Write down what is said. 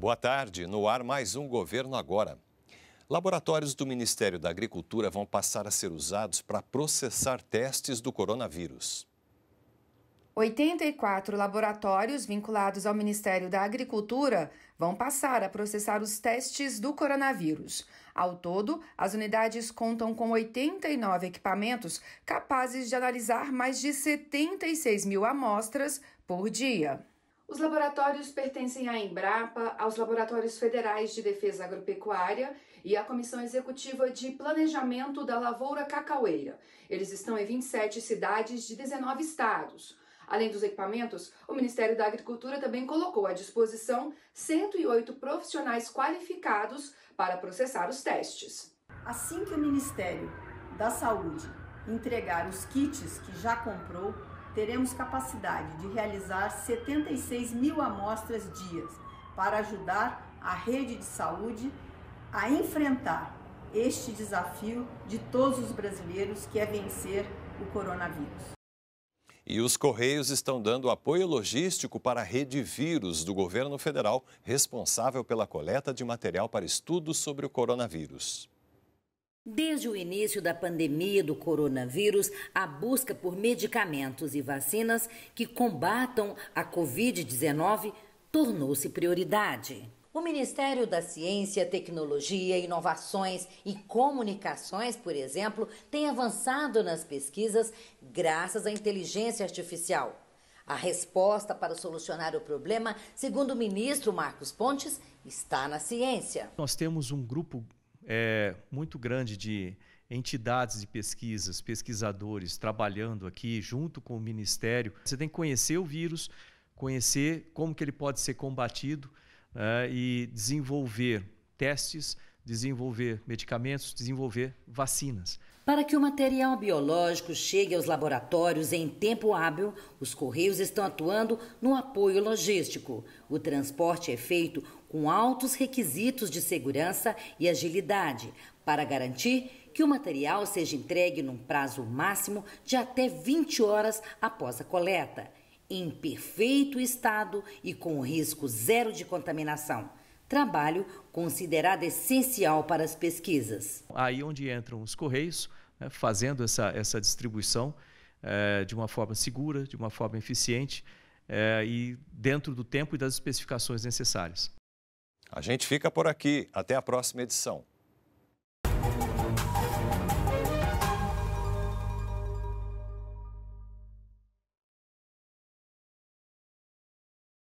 Boa tarde. No ar, mais um Governo Agora. Laboratórios do Ministério da Agricultura vão passar a ser usados para processar testes do coronavírus. 84 laboratórios vinculados ao Ministério da Agricultura vão passar a processar os testes do coronavírus. Ao todo, as unidades contam com 89 equipamentos capazes de analisar mais de 76 mil amostras por dia. Os laboratórios pertencem à Embrapa, aos Laboratórios Federais de Defesa Agropecuária e à Comissão Executiva de Planejamento da Lavoura Cacaueira. Eles estão em 27 cidades de 19 estados. Além dos equipamentos, o Ministério da Agricultura também colocou à disposição 108 profissionais qualificados para processar os testes. Assim que o Ministério da Saúde entregar os kits que já comprou, teremos capacidade de realizar 76 mil amostras dias para ajudar a rede de saúde a enfrentar este desafio de todos os brasileiros que é vencer o coronavírus. E os Correios estão dando apoio logístico para a rede vírus do governo federal, responsável pela coleta de material para estudos sobre o coronavírus. Desde o início da pandemia do coronavírus, a busca por medicamentos e vacinas que combatam a Covid-19 tornou-se prioridade. O Ministério da Ciência, Tecnologia, Inovações e Comunicações, por exemplo, tem avançado nas pesquisas graças à inteligência artificial. A resposta para solucionar o problema, segundo o ministro Marcos Pontes, está na ciência. Nós temos um grupo é, muito grande de entidades de pesquisas, pesquisadores trabalhando aqui junto com o Ministério. Você tem que conhecer o vírus, conhecer como que ele pode ser combatido né, e desenvolver testes, desenvolver medicamentos, desenvolver vacinas. Para que o material biológico chegue aos laboratórios em tempo hábil, os Correios estão atuando no apoio logístico. O transporte é feito com altos requisitos de segurança e agilidade para garantir que o material seja entregue num prazo máximo de até 20 horas após a coleta, em perfeito estado e com risco zero de contaminação trabalho considerado essencial para as pesquisas. Aí onde entram os Correios, né, fazendo essa, essa distribuição é, de uma forma segura, de uma forma eficiente é, e dentro do tempo e das especificações necessárias. A gente fica por aqui. Até a próxima edição.